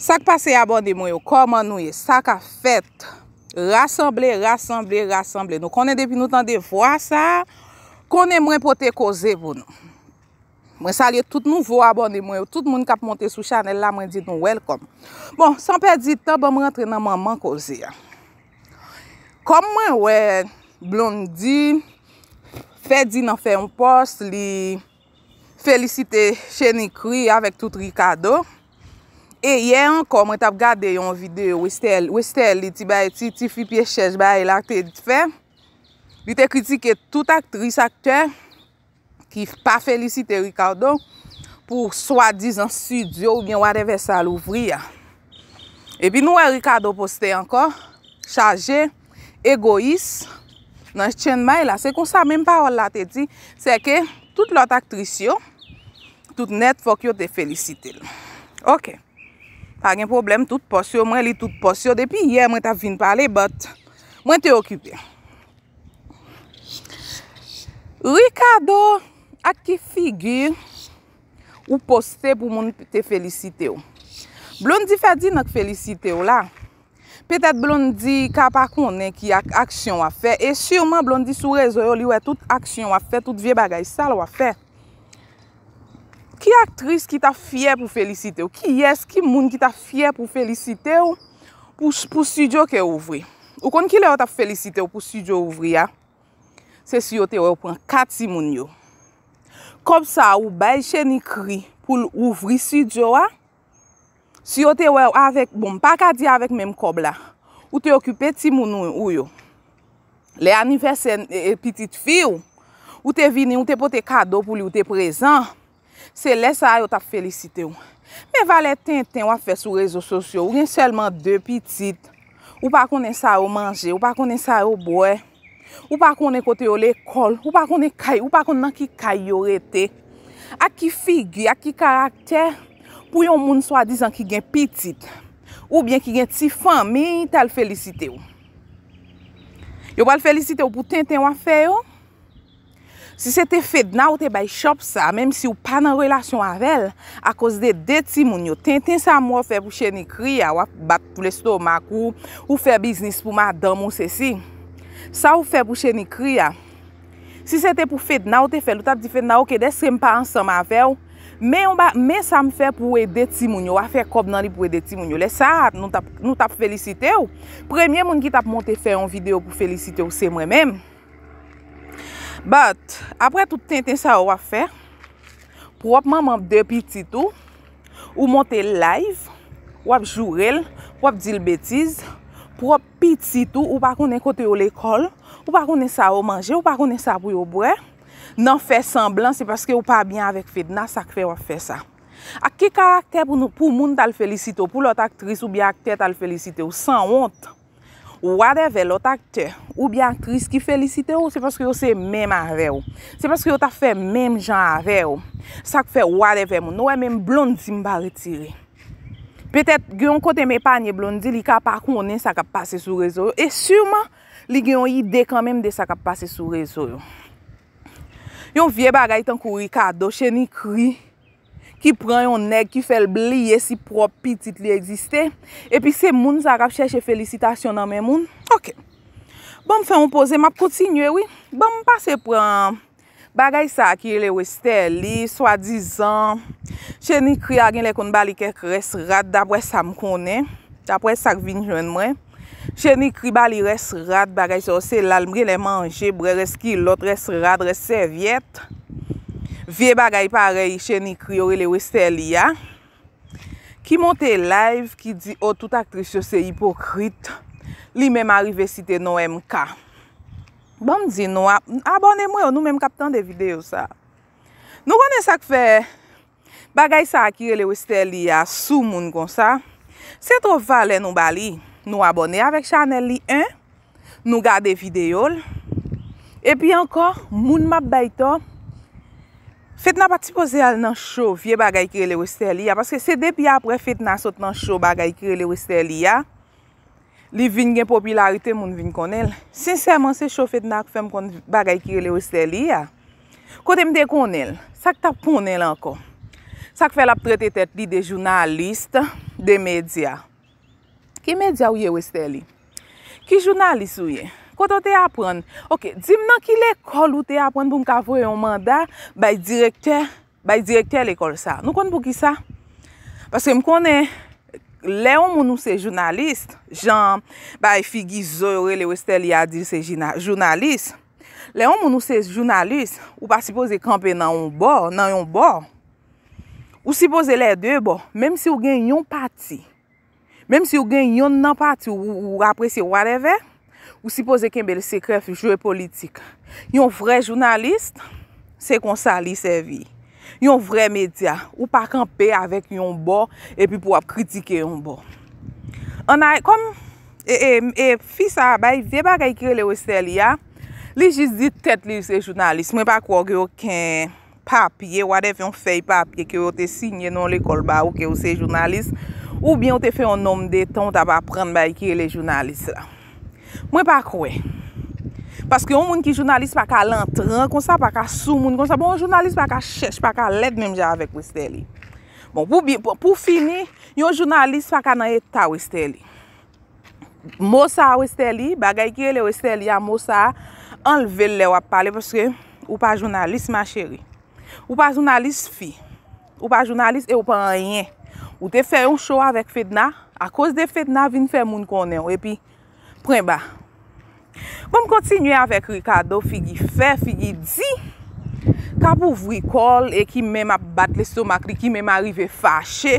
Sak pase abonde mwen yo, koman nou ye, sak a fèt, rassemble, rassemble, rassemble. Nou konen depi nou tan de vwa sa, konen mwen pote koze pou nou. Mwen salye tout nou vwa abonde mwen yo, tout moun kap monte sou chanel la, mwen di nou welcome. Bon, sanpe di, taban bon, mwen rentre nan maman koze ya. Koman mwen blondi, fèt di nan fèm post, li felisite chenikri avèk tout rikado. E ye ankon, mwen tap gade yon vide ou estel, ou estel li ti baye ti, ti fi piye chech baye la, te dit fe, li te kritike tout aktris akter ki pa felicite Ricardo pou swa dizan sudyo ou gen wade ve sa l'ouvri ya. E pi nou e Ricardo poste ankon, chaje, egois, nan chen may la, se kon sa menm parol la te di, se ke tout lot aktris yo, tout net fok yo te felicite. Ok. Pa gen problem, tout posyo. Mwen li tout posyo. Depi ye, mwen ta vin pale, but mwen te okipe. Rikado ak ki figi ou poste pou mwen te felicite ou. Blondi fè di nòk felicite ou la. Petèt blondi kapakounen ki ak aksyon wafè. E shirman blondi sou rezo yo li wè tout aksyon wafè, tout vie bagay sal wafè. Ki aktris ki ta fiyè pou felisite ou? Ki yes, ki moun ki ta fiyè pou felisite ou? Pou studio ke ouvri. Ou kon ki le ou ta felisite ou pou studio ouvri ya? Se si yo te wew pran kat si moun yo. Kom sa ou bayche ni kri pou ouvri studio ya. Si yo te wew avèk, bon pa kadi avèk mèm kob la. Ou te okupè ti moun yo. Le anifèsen e, e pitit fi ou. Ou te vini, ou te pote kado pou li ou te prezant. Se lè sa yo ta felicite ou. Men vale ten ten wafè sou rezo sosyo. Ou gen selman de pitit. Ou pa konen sa yo manje. Ou pa konen sa yo boe. Ou pa konen kote yo le kol. Ou pa konen kay. Ou pa konen nan ki kay yorete. Aki figi, aki karakter. Pou yon moun swa dizan ki gen pitit. Ou bien ki gen ti fami. Ta l felicite ou. Yo pal felicite ou pou ten ten wafè yo. Si se te fed na ou te bay chop sa, menm si ou pa nan relasyon avel, a koz de deti moun yo, ten sa mwen fe pou chenikri ya, wap bat pou lestomak ou, ou fe biznis pou ma dam ou se si. Sa ou fe pou chenikri ya, si se te pou fed na ou te fe, lout ap di fed na ou ke destre mpa ansam avel, men sa mwen fe pou e deti moun yo, wap fe kob nan li pou e deti moun yo. Le sa, nou tap felicite ou. Premye moun ki tap monte fe yon video pou felicite ou se mwen menm. But, apre tout tenten sa wap fe, pou wap maman de pititou, wap monte live, wap jurel, wap dil betiz, pou wap pititou, wap akounen kote yo l'ekol, wap akounen sa wap manje, wap akounen sa pou yo bre, nan fe semblan se paske wap pa bien avek fedna, sak fe wap fe sa. Ake ka akte pou moun tal felisito, pou lot akteris ou bi akte tal felisito, san ont. Wade ve lotak te, ou byan tris ki felicite ou, se foske yo se mem avè ou. Se foske yo ta fè mem jan avè ou. Sak fè wade ve moun, nou e men blond zimba retire. Petet, gyon kote me pa nye blondi, li ka pa kou mounen sak ap pase sou rezo yo. E surman, li gyon ide kanmen de sak ap pase sou rezo yo. Yon vie bagay tan kou rikado, chenikri. ki pran yon neg ki fel bli ye si propi tit li egziste. E pi se moun zara ap chèche felicitasyon nan men moun. Ok. Bon, fè moun pose, map koutsinye, oui. Bon, moun pase pran. Bagay sa akye le wester li, swa dizan, chè ni kri agen le koun bali kek res rad, dabwe sa mkone, tapwe sak vin jwen mwen. Chè ni kri bali res rad, bagay sa osè lalmri le manje, bre res ki lot res rad, res serviette. vie bagay parey che ni kri yore le wester li ya, ki monte live, ki di, oh, tout aktris yo se hipokrit, li menm arive site non M.K. Bon, di nou, abone mwen, nou menm kapten de videyo sa. Nou gwenen sa kfe, bagay sa akire le wester li ya sou moun kon sa, se tro valen nou bali, nou abone avek chanel li, nou gade videyo l, epi ankor, moun map bay to, Fèt nan pa ti poze al nan chò fye bagay kirele wè stè li ya, paske se depi apre fèt nan sot nan chò bagay kirele wè stè li ya, li vin gen popularite moun vin kon el. Sinsèman, se chò fèt nan ak fèm kon bagay kirele wè stè li ya, kote mdè kon el, sak tapon el anko. Sak fè lap trète tèt li de jounalist, de medya. Ki medya wè wè stè li? Ki jounalist wè wè? Koto te apren? Ok, di m nan ki lekol ou te apren pou m ka vwe yon manda, bay direkter, bay direkter lekol sa. Nou kon pou ki sa? Pase m konen, le yon moun ou se jounalist, jan bay figi zoyore le ou estel yadi se jounalist, le yon moun ou se jounalist, ou pa sipoze kampe nan yon bor, ou sipoze le de bor, mem si ou gen yon pati, mem si ou gen yon nan pati, ou apresye wadeve, Ou sipoze kembe lise kref juwe politik. Yon vre jounalist, se kon sali se vi. Yon vre media, ou pa kanpe avèk yon bo, epi pou ap kritike yon bo. An a, kon, e, e, e, fi sa abay, vye bak a ykire le ou estel ya, li jis di tèt li yose jounalist. Mwen pa kwo ge yon ken papye, wadev yon fey papye ke yo te sinye non le kolba ou ke yose jounalist, ou byon te fe yon nom de ton ta pa pran ba ykire le jounalist la. Mwen pa kwe. Paske yon moun ki jounalist pa ka lantran, konsa pa ka sou moun, konsa bon jounalist pa ka chesh, pa ka led menm jav avèk wè stè li. Bon, pou fini, yon jounalist pa ka nan etta wè stè li. Mousa wè stè li, bagay ki e le wè stè li, yon mousa anlevel le wè palè poske ou pa jounalist, ma chéri. Ou pa jounalist fi. Ou pa jounalist e ou pa anyen. Ou te fè yon show avèk FEDNA, akos de FEDNA vin fè moun konen, epi, Pren ba, bom kontinye avèk Rikado figi fè, figi di, ka pou vwikol e ki mèm ap bat le somakli, ki mèm arrive fache,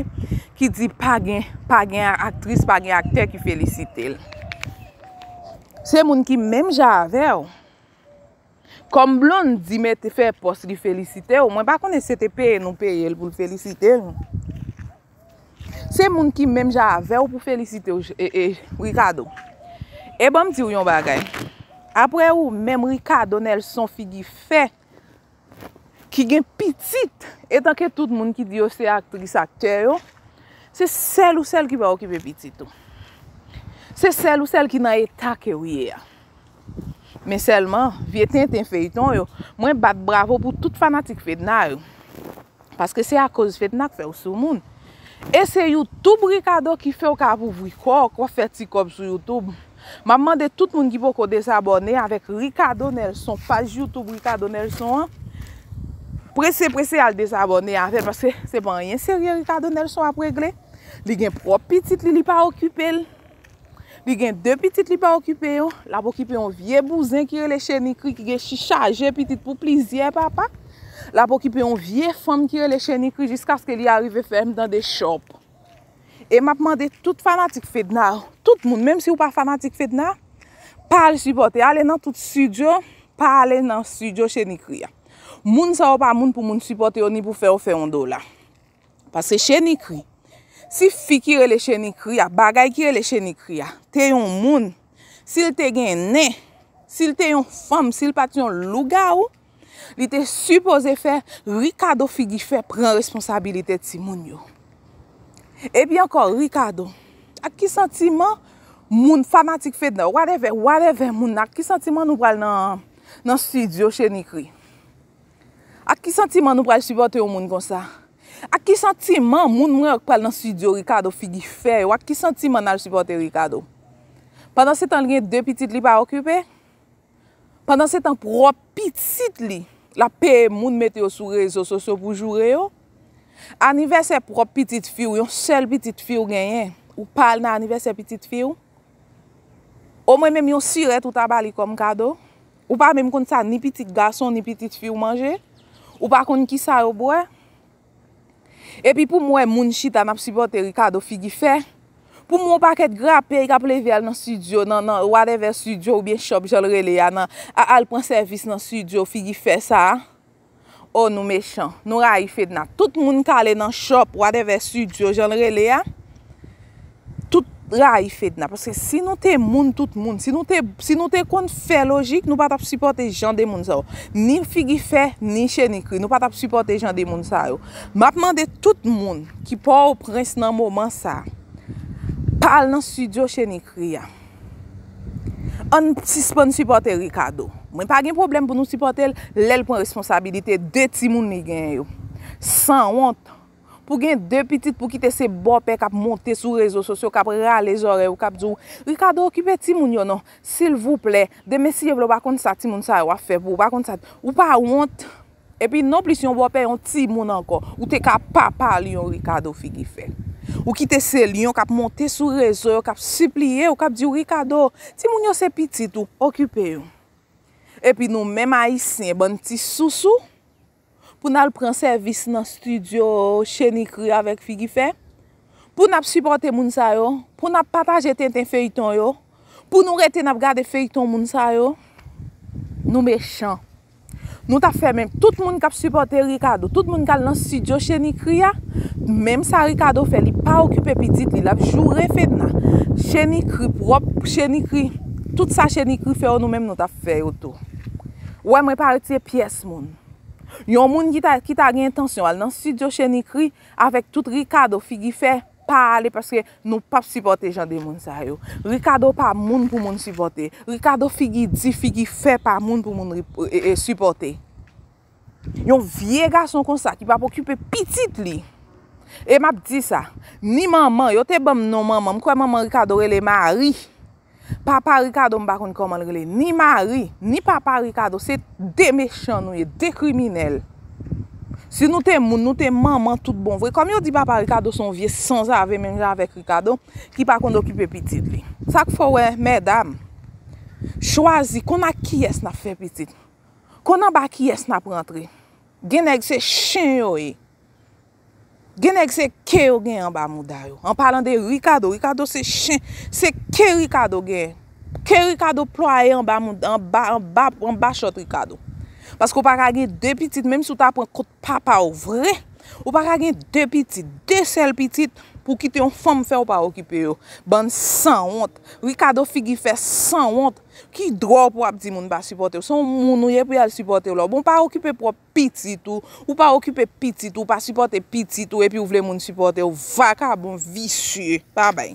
ki di pa gen, pa gen aktris, pa gen akter ki felicite lè. Se moun ki mèm javè ou, kom blon di mè te fè post li felicite ou, mwen ba konen se te peye nou peye l pou l felicite ou. Se moun ki mèm javè ou pou felicite ou, e, e, Rikado, E banm di ou yon bagay, apre ou, mem Rikado nel son figi fe, ki gen pitit, etan ke tout moun ki di yo se aktris akter yo, se sel ou sel ki va ou ki ve pitit ou. Se sel ou sel ki nan e tak e wye ya. Men selman, vi eten eten fe iton yo, mwen bat bravo pou tout fanatik fedna yo, paske se a koz fedna ki fe ou sou moun. E se YouTube Rikado ki fe ou ka vou vwi kwa, kwa feti kop sou YouTube, Mamande tout moun ki po ko desabonè avèk Rikado Nelson, pa joutou Rikado Nelson, prese prese al desabonè avèk parce se pa an yensè riyo Rikado Nelson apregle. Li gen pro piti li li pa okupè, li gen de piti li pa okupè yo, la po kipe yon vie bouzin ki rele chenikri ki gen chicha aje piti pou plizye papa. La po kipe yon vie fom ki rele chenikri jiskas ke li arive ferme dan de shopp. E m ap mande tout fanatik fedna ou, tout moun, mèm si ou pa fanatik fedna, pale suporte, ale nan tout sujo, pale nan sujo chenikri ya. Moun sa ou pa moun pou moun suporte ou, ni pou fe ou fe ondo la. Paske chenikri, si fi ki rele chenikri ya, bagay ki rele chenikri ya, te yon moun, si l te gen ne, si l te yon fam, si l pa ti yon luga ou, li te suppose fer, rikado fi ki fer, pren responsabilite ti moun yo. Ebi ankon, Ricardo, ak ki sentiman moun fanatik fed nan, whatever, whatever moun nan, ak ki sentiman nou pral nan studio chenikri? Ak ki sentiman nou pral subote yon moun konsa? Ak ki sentiman moun mwen ak pral nan studio Ricardo figi fey? Ou ak ki sentiman nan al subote Ricardo? Pandan setan lyen de pitit li pa okype? Pandan setan pro pitit li la pe moun met yo sou rezo sosyo pou jure yo? Anive se prop pitit fiw, yon sel pitit fiw genye, ou pal nan anive se pitit fiw, ou mwen menm yon siret ou tabali kom kado, ou pal menm kon sa ni pitit gason ni pitit fiw manje, ou pal kon ki sar obwe. Epi pou mwen moun chita nan psibote rikado figi fe, pou mwen mwen paket grape yon e ka pleve al nan studio nan whatever studio ou bie shop jol rele ya nan, al pran servis nan studio figi fe sa a. ou oh, nou mechon, nou ra ife dna. Tout moun ka ale nan shop, wade ve studio, jan rele ya, tout ra ife dna. Parceke si nou te moun tout moun, si nou te kon fè logik, nou pat ap supporte jan de moun sa yo. Ni figi fè, ni chenikri, nou pat ap supporte jan de moun sa yo. Mapman de tout moun ki pou ou prens nan mouman sa, pale nan studio chenikri ya. An tis pan supporte Ricardo. Mwen pa gen problem pou nou sipote l, lèl pou responsabilite de ti moun ni gen yo. San want pou gen de pitit pou kite se bopè kap monte sou rezo sosyo, kap rale zore ou kap djou. Rikado, kipe ti moun yo nan, sil vouple, de mesi ye vlo bakon sa ti moun sa wafè pou, bakon sa, ou pa want, epi non plis yon bopè yon ti moun anko, ou te kap pa pa liyon Rikado fi gifè. Ou kite se liyon, kap monte sou rezo, kap supliye ou kap djou Rikado, ti moun yo se pitit ou, okipe yon. E pi nou mèm a yisne bon ti sou sou pou nan pran servis nan studio chenikri avèk fi gifè. Pou nan ap supporte moun sa yo, pou nan ap pataje ten ten feyiton yo, pou nou reten ap gade feyiton moun sa yo. Nou mechan. Nou ta fè mèm, tout moun kap supporte Ricardo, tout moun kal nan studio chenikri ya, mèm sa Ricardo fè li pa okype piti li la, jou refèd nan. Chenikri prop, chenikri, tout sa chenikri fè ou nou mèm nou ta fè yo tou. Ouèm repare tiye piyes moun. Yon moun ki ta gen tansyon, al nan sityo chenikri, avèk tout Rikado figi fè pale, peske nou pap sipote jan de moun sa yo. Rikado pa moun pou moun sipote. Rikado figi di figi fè pa moun pou moun sipote. Yon viega son konsa ki pa pokype pitit li. E map di sa, ni maman, yo te bom non maman, mwen kwa maman Rikado e le mari. Papa Rikado mba kon koman rele, ni mari, ni papa Rikado, se de mechan nouye, de kriminel. Se nou te moun, nou te maman tout bon vwe. Kom yo di papa Rikado son vie sans ave menja avek Rikado, ki pa kon dokipe pitit li. Sak fowen, medam, chwazi konan kiyes na fe pitit. Konan ba kiyes na prantri. Geneg se chen yoye. Gen ek se ke yo gen an ba mou dayo. An palan de rikado. Rikado se ke rikado gen. Ke rikado ploye an ba chot rikado. Paske ou pa kagen de pitit. Menm sou ta pren kote papa ou vre. Ou pa kagen de pitit. De sel pitit. pou ki te yon fam fe ou pa okipe yo. Ban san ont, wikado figi fe san ont, ki dro pou ap di moun pa sipote yo. Son moun ou ye pou yal sipote yo lò. Bon pa okipe pou pititou, ou pa okipe pititou, ou pa sipote pititou, e pi ou vle moun sipote yo. Va ka bon vishye. Pa bè.